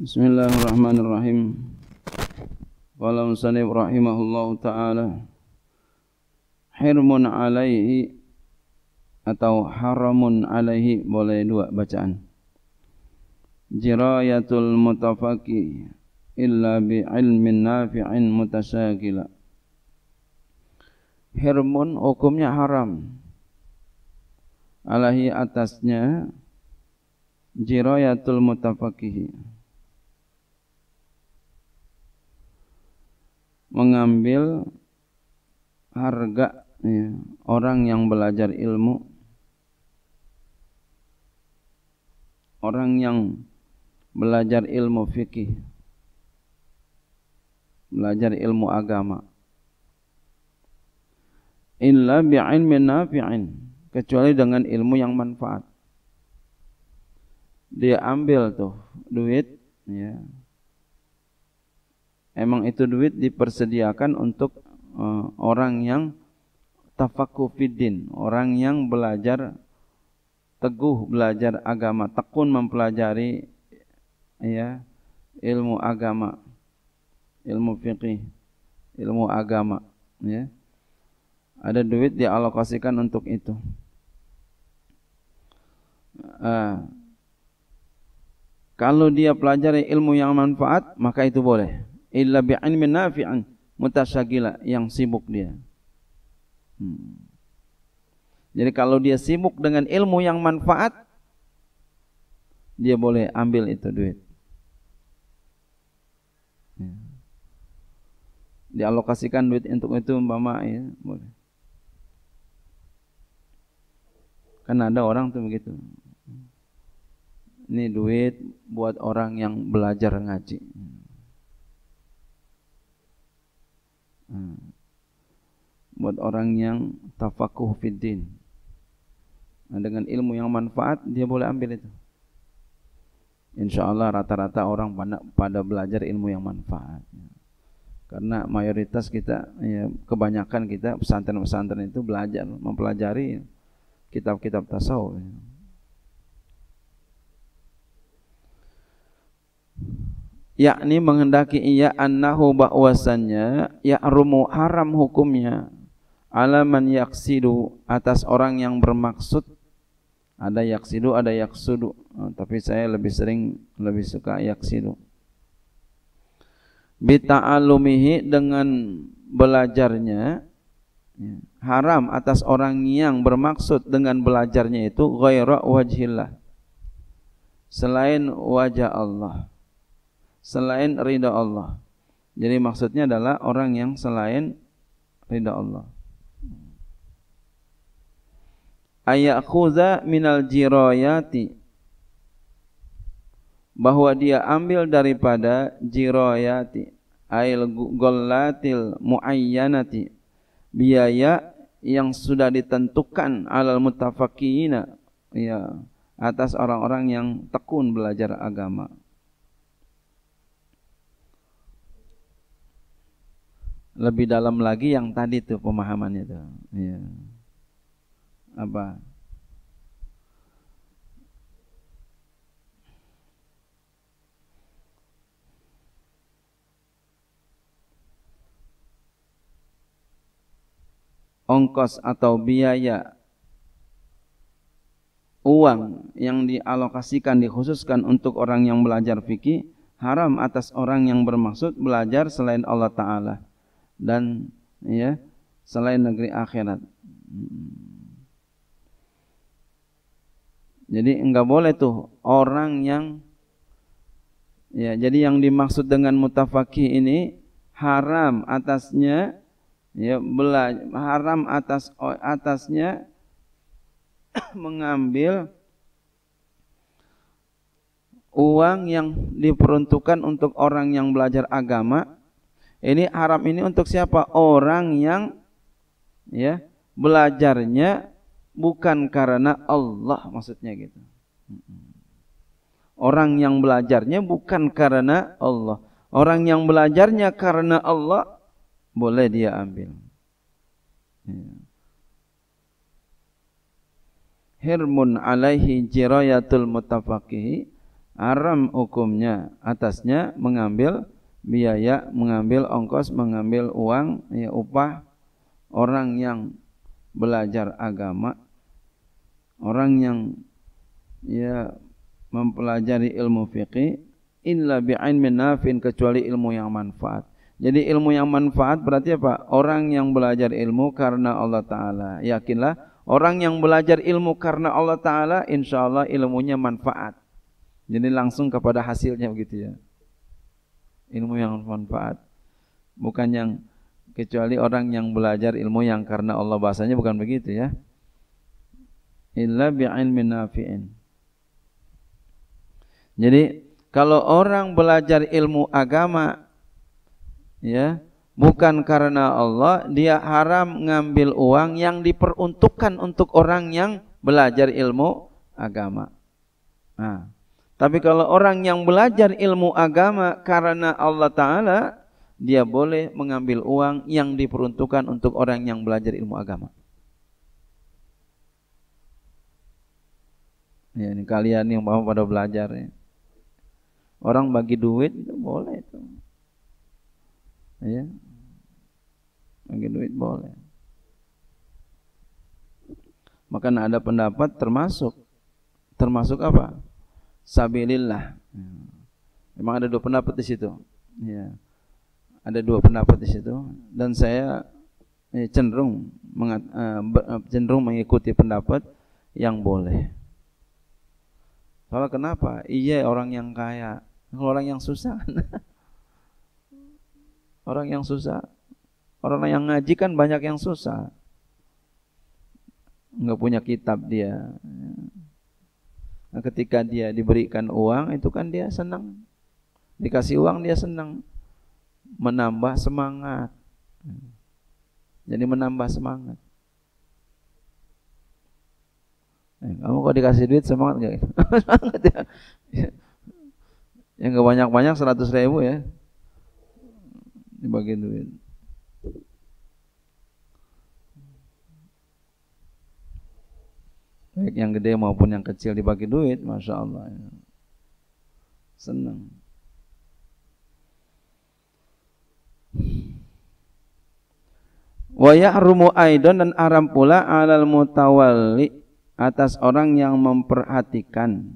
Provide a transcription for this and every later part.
Bismillahirrahmanirrahim. Walau musannif rahimahullah taala Hirmun alaihi atau haramun alaihi boleh dua bacaan. Jirayatul mutafaki illa bi ilmin nafi'in mutasyakila. Hirmun hukumnya haram. Alaihi atasnya jirayatul mutafakihi. mengambil harga ya, orang yang belajar ilmu orang yang belajar ilmu fikih belajar ilmu agama illa min nafi'in kecuali dengan ilmu yang manfaat dia ambil tuh duit ya emang itu duit dipersediakan untuk uh, orang yang tafakufidin, orang yang belajar teguh belajar agama, tekun mempelajari ya ilmu agama, ilmu fikih, ilmu agama, ya. Ada duit dialokasikan untuk itu. Uh, kalau dia pelajari ilmu yang manfaat, maka itu boleh illa bi'ilmin nafi'an mutasyagila yang sibuk dia. Hmm. Jadi kalau dia sibuk dengan ilmu yang manfaat, dia boleh ambil itu duit. Ya. Dialokasikan duit untuk itu umpama ya, boleh. Kan ada orang tuh begitu. Ini duit buat orang yang belajar ngaji. Hmm. Buat orang yang tafakuh fiddin. Nah, dengan ilmu yang manfaat, dia boleh ambil itu. Insya Allah rata-rata orang pada belajar ilmu yang manfaat. Karena mayoritas kita, ya, kebanyakan kita pesantren-pesantren itu belajar, mempelajari kitab-kitab tasawuf. Ya. yakni menghendaki ia annahu bahwasannya ya'rumu haram hukumnya ala man yaksidu atas orang yang bermaksud ada yaksidu ada yaksudu oh, tapi saya lebih sering lebih suka yaksidu bita'alumihi dengan belajarnya ya, haram atas orang yang bermaksud dengan belajarnya itu ghaira wajhillah selain wajah Allah selain ridha Allah. Jadi maksudnya adalah orang yang selain ridha Allah. Ayakhuza minal jirayati bahwa dia ambil daripada jirayati ail gollatil muayyanati biaya yang sudah ditentukan alal mutafakina ya atas orang-orang yang tekun belajar agama lebih dalam lagi yang tadi tuh pemahamannya tuh. Ya. Apa? ongkos atau biaya uang yang dialokasikan dikhususkan untuk orang yang belajar fikih haram atas orang yang bermaksud belajar selain Allah taala dan ya selain negeri akhirat. Hmm. Jadi enggak boleh tuh orang yang ya jadi yang dimaksud dengan mutafakih ini haram atasnya ya belajar haram atas atasnya mengambil uang yang diperuntukkan untuk orang yang belajar agama ini haram ini untuk siapa? Orang yang ya belajarnya bukan karena Allah maksudnya gitu. Orang yang belajarnya bukan karena Allah. Orang yang belajarnya karena Allah boleh dia ambil. Ya. Hirmun alaihi jirayatul mutafaqihi haram hukumnya atasnya mengambil biaya mengambil ongkos mengambil uang ya upah orang yang belajar agama orang yang ya mempelajari ilmu fiqih illa bi'ain nafin kecuali ilmu yang manfaat jadi ilmu yang manfaat berarti apa orang yang belajar ilmu karena Allah taala yakinlah orang yang belajar ilmu karena Allah taala insyaallah ilmunya manfaat jadi langsung kepada hasilnya begitu ya ilmu yang bermanfaat bukan yang kecuali orang yang belajar ilmu yang karena Allah bahasanya bukan begitu ya illa bi'ilmin nafi'in jadi kalau orang belajar ilmu agama ya bukan karena Allah dia haram ngambil uang yang diperuntukkan untuk orang yang belajar ilmu agama nah tapi kalau orang yang belajar ilmu agama karena Allah Ta'ala, dia boleh mengambil uang yang diperuntukkan untuk orang yang belajar ilmu agama. Ya, ini kalian yang mau pada belajar ya. Orang bagi duit itu boleh itu. Ya. Bagi duit boleh. Maka ada pendapat termasuk termasuk apa? sabilillah. Memang ada dua pendapat di situ. Ya. Ada dua pendapat di situ dan saya eh, cenderung mengat, eh, eh, cenderung mengikuti pendapat yang boleh. Kalau kenapa? Iya orang yang kaya. Kalau orang yang susah. orang yang susah. Orang yang ngaji kan banyak yang susah. Enggak punya kitab dia. Nah, ketika dia diberikan uang itu kan dia senang. Dikasih uang dia senang. Menambah semangat. Jadi menambah semangat. Eh, kamu kok dikasih duit semangat nggak? semangat ya. Yang gak banyak-banyak 100 ribu ya. Dibagi duit. baik yang gede maupun yang kecil dibagi duit masya Allah ya. senang wa ya'rumu aidon dan aram pula alal mutawalli atas orang yang memperhatikan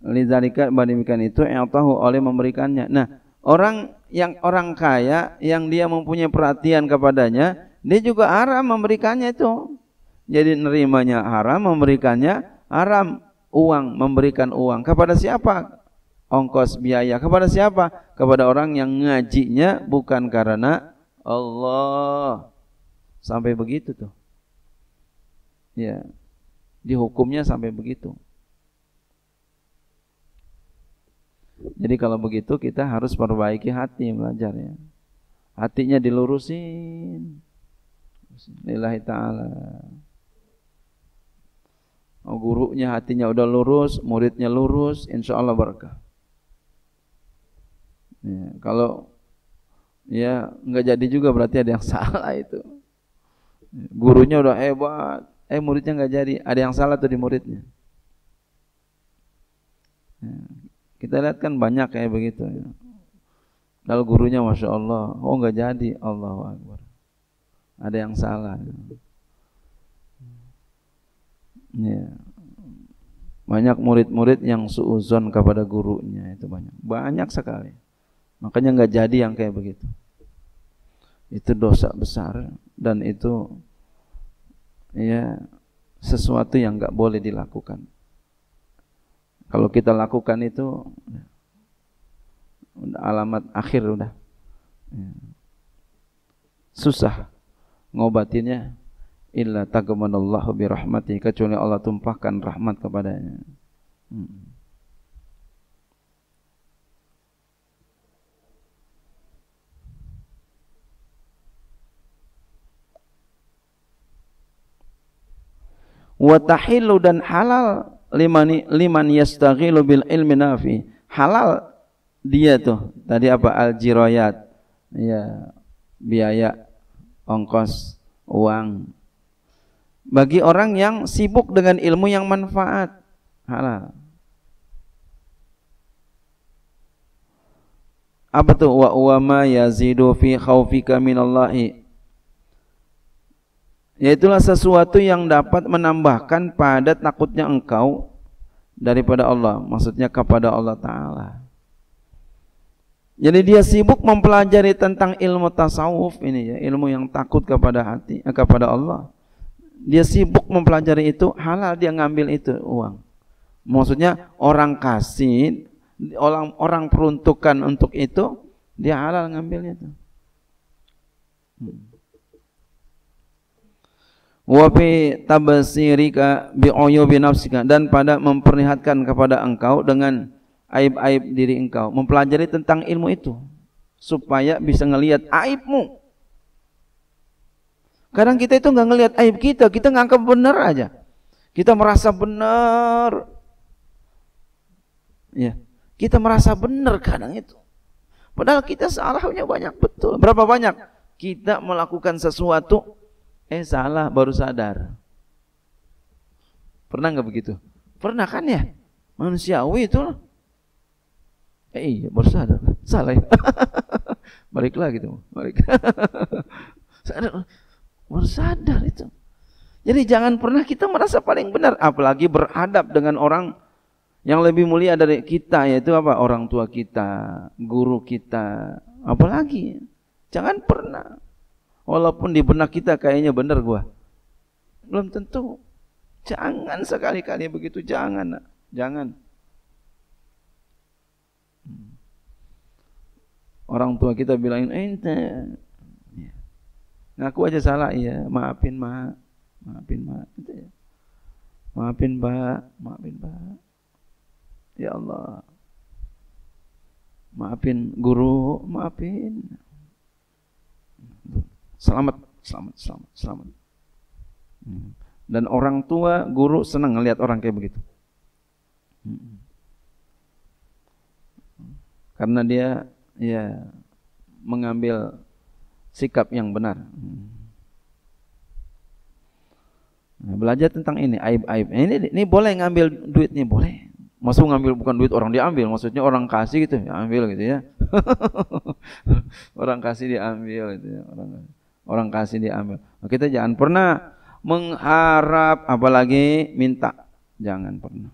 lidzalika badimikan itu tahu oleh memberikannya nah orang yang orang kaya yang dia mempunyai perhatian kepadanya dia juga aram memberikannya itu jadi nerimanya haram, memberikannya haram. Uang, memberikan uang. Kepada siapa? Ongkos biaya. Kepada siapa? Kepada orang yang ngajinya bukan karena Allah. Sampai begitu tuh. Ya. Dihukumnya sampai begitu. Jadi kalau begitu kita harus perbaiki hati belajar ya. Hatinya dilurusin. Lillahi ta'ala. Oh, gurunya hatinya udah lurus, muridnya lurus, insya Allah berkah. Ya, kalau ya nggak jadi juga berarti ada yang salah itu. Gurunya udah hebat, eh muridnya nggak jadi, ada yang salah tuh di muridnya. Ya, kita lihat kan banyak kayak begitu. Ya. Lalu gurunya masya Allah, oh nggak jadi, Allah Akbar. Ada yang salah. Ya. Ya. Banyak murid-murid yang suuzon kepada gurunya itu banyak. Banyak sekali. Makanya nggak jadi yang kayak begitu. Itu dosa besar dan itu ya sesuatu yang nggak boleh dilakukan. Kalau kita lakukan itu alamat akhir udah. Ya. Susah ngobatinnya illa tagamanallahu bi rahmati kecuali Allah tumpahkan rahmat kepadanya. Hmm. Wa tahillu dan halal liman liman yastaghilu bil ilmi nafi. Halal dia tuh tadi apa al jirayat ya biaya ongkos uang bagi orang yang sibuk dengan ilmu yang manfaat halal apa tuh wa wa ma yazidu fi khaufika minallahi yaitulah sesuatu yang dapat menambahkan pada takutnya engkau daripada Allah maksudnya kepada Allah taala jadi dia sibuk mempelajari tentang ilmu tasawuf ini ya ilmu yang takut kepada hati eh, kepada Allah dia sibuk mempelajari itu halal dia ngambil itu uang maksudnya orang kasih orang orang peruntukan untuk itu dia halal ngambilnya itu hmm. wafi tabasirika bi oyo nafsika dan pada memperlihatkan kepada engkau dengan aib-aib diri engkau mempelajari tentang ilmu itu supaya bisa ngelihat aibmu Kadang kita itu nggak ngelihat aib kita, kita nganggap benar aja. Kita merasa benar. Ya, kita merasa benar kadang itu. Padahal kita salahnya banyak betul. Berapa banyak? Kita melakukan sesuatu eh salah baru sadar. Pernah nggak begitu? Pernah kan ya? Manusiawi itu. Eh iya baru sadar. Salah ya. Baliklah gitu. Balik. sadar bersadar itu. Jadi jangan pernah kita merasa paling benar apalagi berhadap dengan orang yang lebih mulia dari kita yaitu apa? Orang tua kita, guru kita, apalagi. Jangan pernah. Walaupun di benak kita kayaknya benar gua. Belum tentu. Jangan sekali-kali begitu, jangan. Nak. Jangan. Hmm. Orang tua kita bilangin, "Ente Ngaku aja salah ya, maafin ma maafin ma gitu ya. Maafin pak, maafin pak. Ya Allah, maafin guru, maafin. Selamat, selamat, selamat, selamat. Hmm. Dan orang tua, guru senang ngelihat orang kayak begitu. Hmm. Karena dia ya mengambil sikap yang benar. Nah, belajar tentang ini aib-aib. Nah, ini ini boleh ngambil duit duitnya boleh. Masuk ngambil bukan duit orang diambil, maksudnya orang kasih gitu, ya ambil gitu ya. orang kasih diambil gitu ya, orang orang kasih diambil. Nah, kita jangan pernah mengharap apalagi minta. Jangan pernah.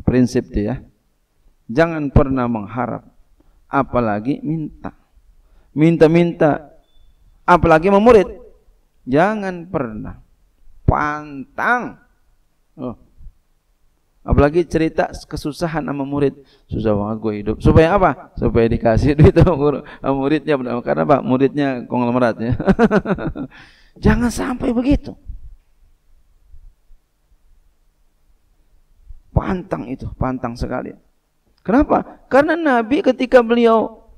Prinsip tuh ya. Jangan pernah mengharap apalagi minta. Minta-minta apalagi memurid. Jangan pernah pantang. Oh. Apalagi cerita kesusahan sama murid. Susah banget gue hidup. Supaya apa? Supaya dikasih duit sama muridnya. Karena apa? Muridnya konglomerat ya. Jangan sampai begitu. Pantang itu, pantang sekali. Kenapa? Karena Nabi ketika beliau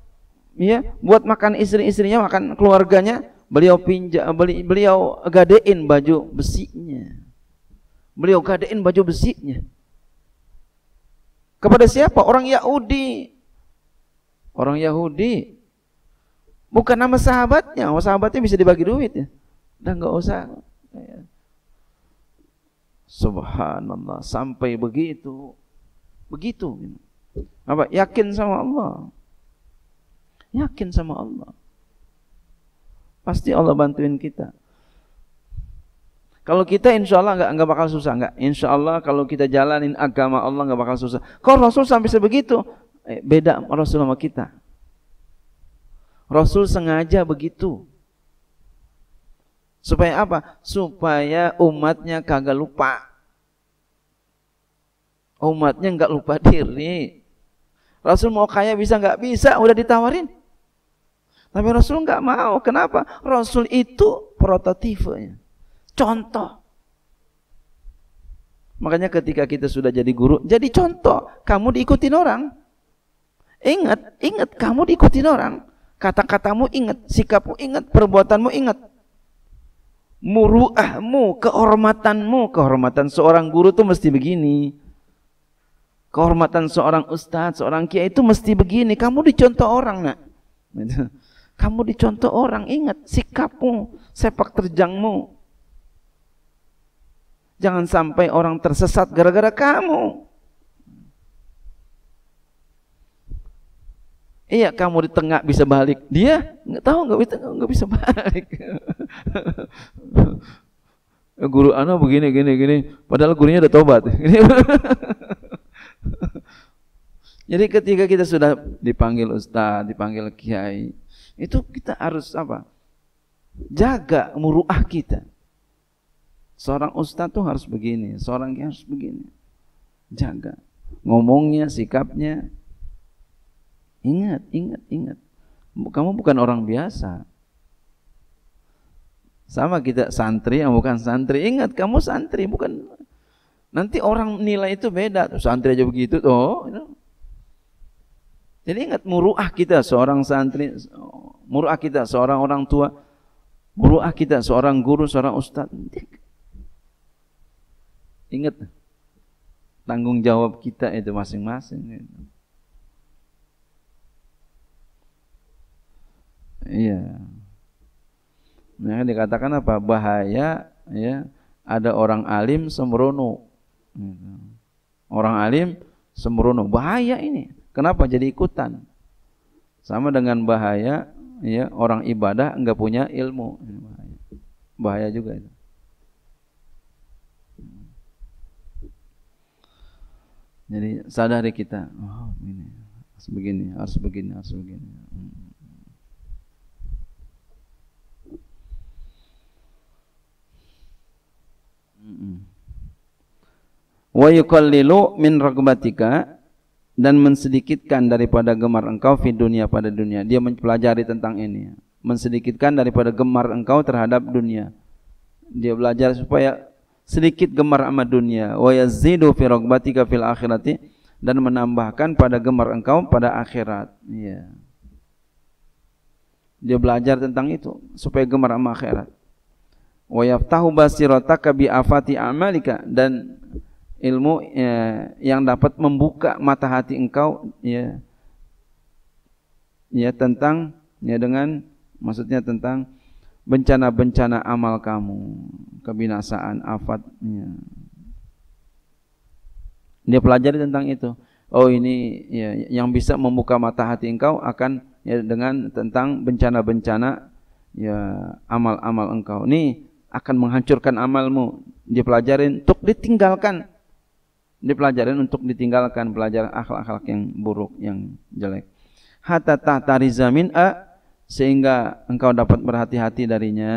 ya buat makan istri-istrinya, makan keluarganya, beliau pinja beli, beliau gadein baju besinya. Beliau gadein baju besinya. Kepada siapa? Orang Yahudi. Orang Yahudi. Bukan nama sahabatnya. oh, sahabatnya bisa dibagi duit ya. Dan nggak usah. Ya. Subhanallah. Sampai begitu. Begitu. Gitu. Apa? Yakin sama Allah. Yakin sama Allah. Pasti Allah bantuin kita. Kalau kita insya Allah nggak nggak bakal susah nggak. Insya Allah kalau kita jalanin agama Allah nggak bakal susah. Kok Rasul sampai sebegitu? Eh, beda Rasul sama kita. Rasul sengaja begitu. Supaya apa? Supaya umatnya kagak lupa. Umatnya nggak lupa diri. Rasul mau kaya bisa nggak bisa, udah ditawarin. Tapi Rasul nggak mau. Kenapa? Rasul itu prototipenya, contoh. Makanya ketika kita sudah jadi guru, jadi contoh. Kamu diikutin orang. Ingat, ingat kamu diikutin orang. Kata-katamu ingat, sikapmu ingat, perbuatanmu ingat. Muruahmu, kehormatanmu, kehormatan seorang guru tuh mesti begini kehormatan seorang ustadz, seorang kiai itu mesti begini. Kamu dicontoh orang nak. Gitu. Kamu dicontoh orang. Ingat sikapmu, sepak terjangmu. Jangan sampai orang tersesat gara-gara kamu. Iya kamu di tengah bisa balik. Dia nggak tahu nggak bisa nggak bisa balik. guru anak begini gini gini. Padahal gurunya udah tobat. Jadi ketika kita sudah dipanggil ustaz, dipanggil kiai, itu kita harus apa? Jaga muruah kita. Seorang ustaz tuh harus begini, seorang kiai harus begini. Jaga ngomongnya, sikapnya. Ingat, ingat, ingat. Kamu bukan orang biasa. Sama kita santri yang bukan santri. Ingat, kamu santri bukan Nanti orang nilai itu beda. Santri aja begitu tuh. Jadi ingat muruah kita seorang santri, muruah kita seorang orang tua, muruah kita seorang guru, seorang ustaz. Ingat tanggung jawab kita itu masing-masing. Iya. Nah, dikatakan apa? Bahaya ya ada orang alim sembrono. Gitu. Orang alim sembrono bahaya ini. Kenapa jadi ikutan? Sama dengan bahaya ya orang ibadah enggak punya ilmu. Bahaya, juga itu. Jadi sadari kita, oh ini harus begini, harus begini, harus begini. Mm-mm wa yuqallilu min ragbatika dan mensedikitkan daripada gemar engkau di dunia pada dunia. Dia mempelajari tentang ini. Mensedikitkan daripada gemar engkau terhadap dunia. Dia belajar supaya sedikit gemar amat dunia. Wa yazidu fi ragbatika fil akhirati dan menambahkan pada gemar engkau pada akhirat. ya. Dia belajar tentang itu supaya gemar amat akhirat. Wa yaftahu basirataka bi afati amalika dan ilmu ya, yang dapat membuka mata hati engkau ya ya tentang ya dengan maksudnya tentang bencana-bencana amal kamu, kebinasaan, afat. Ya. Dia pelajari tentang itu. Oh ini ya, yang bisa membuka mata hati engkau akan ya, dengan tentang bencana-bencana ya amal-amal engkau. Ini akan menghancurkan amalmu. Dia pelajarin untuk ditinggalkan. Dipelajarin untuk ditinggalkan pelajaran akhlak-akhlak yang buruk, yang jelek. Hatta tahtari zamin a sehingga engkau dapat berhati-hati darinya.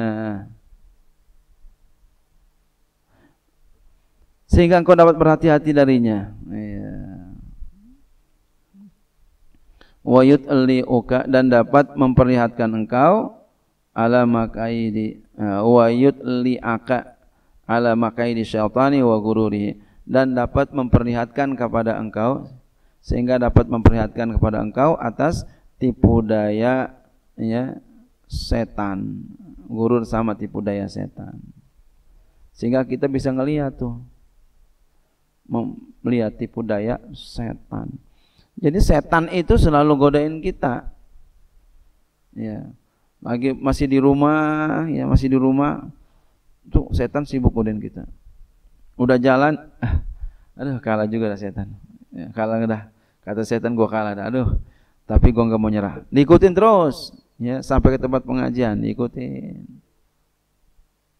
Sehingga engkau dapat berhati-hati darinya. Iya. Wa uka dan dapat memperlihatkan engkau ala makaidi eh, wa aka ala makaidi syaitani wa gururihi dan dapat memperlihatkan kepada engkau sehingga dapat memperlihatkan kepada engkau atas tipu daya ya setan gurur sama tipu daya setan sehingga kita bisa ngelihat tuh melihat tipu daya setan jadi setan itu selalu godain kita ya lagi masih di rumah ya masih di rumah tuh setan sibuk godain kita udah jalan eh, aduh kalah juga dah setan ya, kalah dah kata setan gua kalah dah aduh tapi gua nggak mau nyerah diikutin terus ya sampai ke tempat pengajian diikutin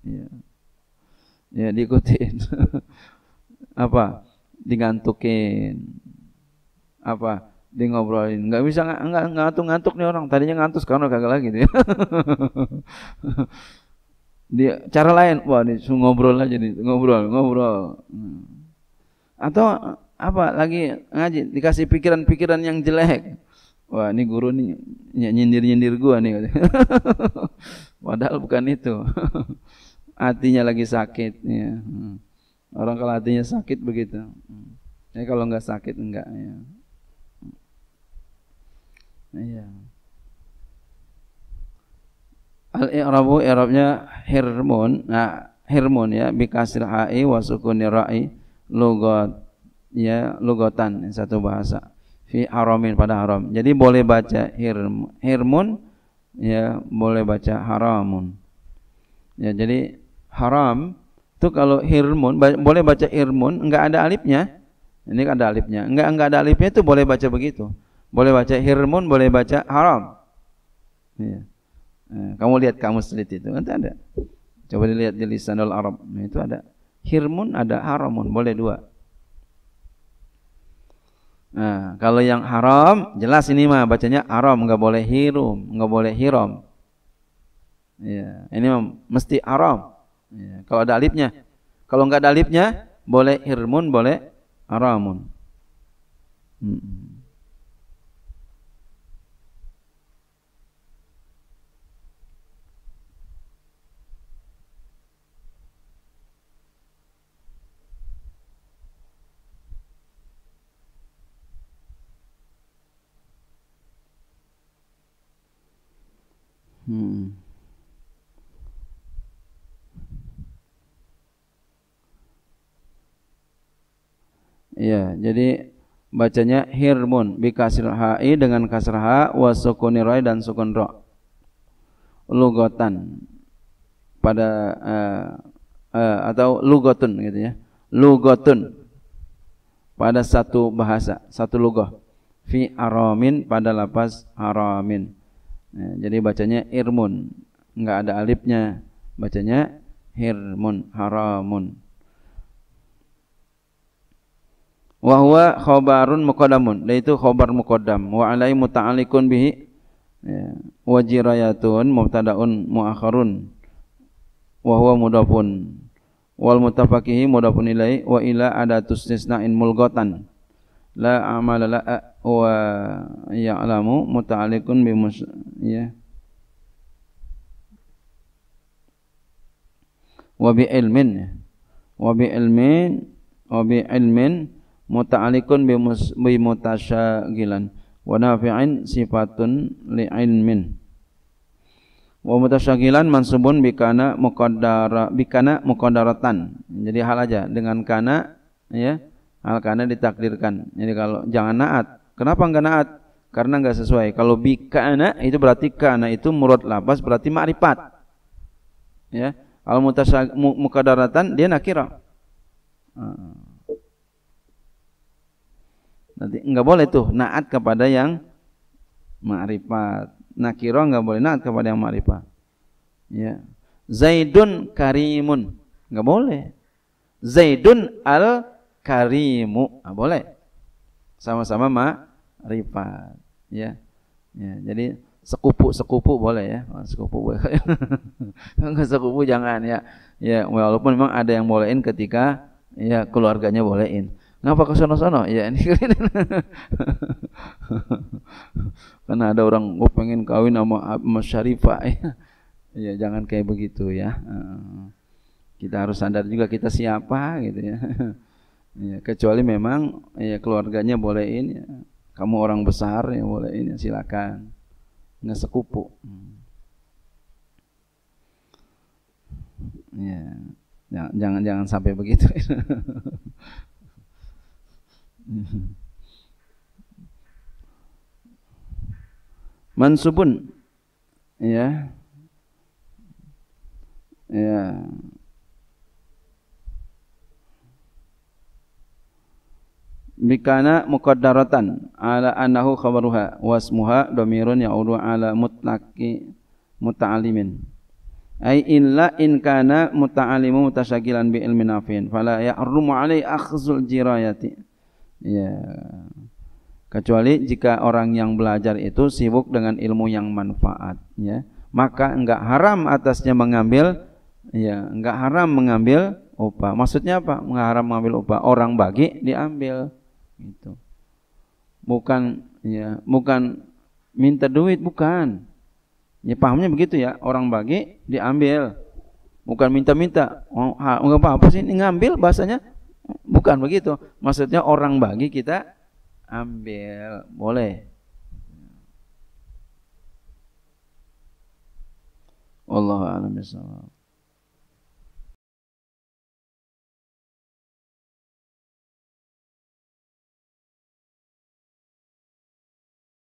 ya ya diikutin apa digantukin apa di ngobrolin nggak bisa nggak ngantuk ngantuk nih orang tadinya ngantuk sekarang kagak lagi gitu ya dia cara lain wah ini ngobrol aja nih ngobrol ngobrol hmm. atau apa lagi ngaji dikasih pikiran-pikiran yang jelek wah ini guru nih nyindir-nyindir gua nih padahal bukan itu hatinya lagi sakit ya hmm. orang kalau hatinya sakit begitu ya kalau nggak sakit enggak ya iya al i'rabu i'rabnya hirmun nah hirmun ya bi ha'i wa sukuni ra'i lugat ya lugatan satu bahasa fi haramin pada haram jadi boleh baca hirm, hirmun ya boleh baca haramun ya jadi haram itu kalau hirmun boleh baca hirmun enggak ada alifnya ini ada alifnya enggak enggak ada alifnya itu boleh baca begitu boleh baca hirmun boleh baca haram ya. Eh, kamu lihat kamu sulit itu, nanti ada. Coba dilihat di al Arab, nah, itu ada. Hirmun ada haramun, boleh dua. Nah, kalau yang haram, jelas ini mah bacanya haram, nggak boleh hirum, nggak boleh hiram. Ya, ini mah mesti haram. Ya, kalau ada alifnya, kalau nggak ada alifnya, boleh hirmun, boleh haramun. Hmm. Hmm. Ya, jadi bacanya hirmun bi kasril ha'i dengan kasrah ha wa sukuni dan sukun ra. Lugotan pada uh, uh, atau lugotun gitu ya. Lugotun pada satu bahasa, satu lugah. Fi aramin pada lapas haramin. Nah, jadi bacanya irmun, nggak ada alifnya, bacanya hirmun, haramun. Wa huwa khobarun mukodamun, dan itu khobar mukodam. Wa alai muta'alliqun bihi, ya. wa jirayatun mubtadaun mu'akharun. Wa huwa mudafun, wal mutafaqihi mudafun ilai, wa ila adatus nisna'in mulgotan la amala la wa ya'lamu muta'alliqun bi mus ya wa bi ilmin ya. wa bi ilmin wa bi ilmin muta'alliqun bi mus mutasyagilan wa nafi'in sifatun li ilmin wa mutasyagilan mansubun bikana muqaddara bikana muqaddaratan jadi hal aja dengan kana ya Al karena ditakdirkan. Jadi kalau jangan naat. Kenapa enggak naat? Karena enggak sesuai. Kalau bi kana itu berarti kana itu murad lapas berarti ma'rifat. Ya. Kalau Al mukadaratan dia nakira. Ah. Nanti enggak boleh tuh naat kepada yang ma'rifat. Nakira enggak boleh naat kepada yang ma'rifat. Ya. Zaidun karimun. Enggak boleh. Zaidun al karimu. Nah, boleh. Sama-sama rifat Ya. ya. Jadi sekupu-sekupu boleh ya. Oh, sekupu boleh. Enggak sekupu jangan ya. Ya, walaupun memang ada yang bolehin ketika ya keluarganya bolehin. Ngapa ke sono-sono? Ya ini Karena ada orang gue oh, pengen kawin sama Mas Syarifah. Ya. ya jangan kayak begitu ya. Kita harus sadar juga kita siapa gitu ya. Ya, kecuali memang ya keluarganya bolehin ya. Kamu orang besar ya bolehin ya silakan. Nggak sekupu. Hmm. Ya. Jangan jangan, jangan sampai begitu. Mansubun ya. Ya. bikana muqaddaratan ala annahu khabaruha wasmuha dhamirun ya'udu ala mutlaki muta'alimin ai illa in kana muta'alimu mutasyakilan bi ilmin nafin fala ya'rumu alai akhzul jirayati ya kecuali jika orang yang belajar itu sibuk dengan ilmu yang manfaat ya maka enggak haram atasnya mengambil ya enggak haram mengambil upah maksudnya apa enggak haram mengambil upah orang bagi diambil Gitu. Bukan ya, bukan minta duit bukan. Ya pahamnya begitu ya, orang bagi diambil. Bukan minta-minta. Oh, enggak apa-apa sih ngambil bahasanya bukan begitu. Maksudnya orang bagi kita ambil, boleh. Allah أعلم